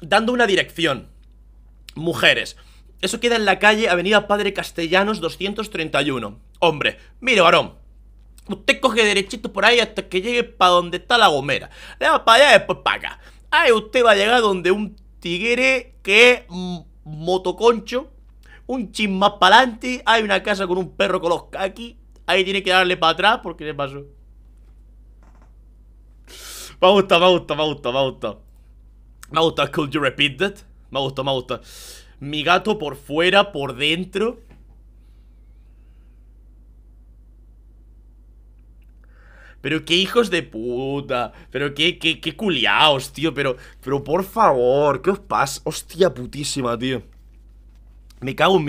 dando una dirección. Mujeres. Eso queda en la calle Avenida Padre Castellanos 231. Hombre, mire, varón. Usted coge derechito por ahí hasta que llegue para donde está la gomera. Le va para allá y después para acá. Ahí usted va a llegar donde un tigre que es motoconcho, un chin más para adelante, hay una casa con un perro con los kaki. Ahí tiene que darle para atrás porque le pasó. Me gusta, me gusta, me gusta, me gusta. Me gusta Could You Repeat That. Me gusta, me Mi gato por fuera, por dentro. Pero qué hijos de puta. Pero qué, qué, qué culiaos, tío. Pero, pero por favor, ¿qué os pasa? Hostia putísima, tío. Me cago en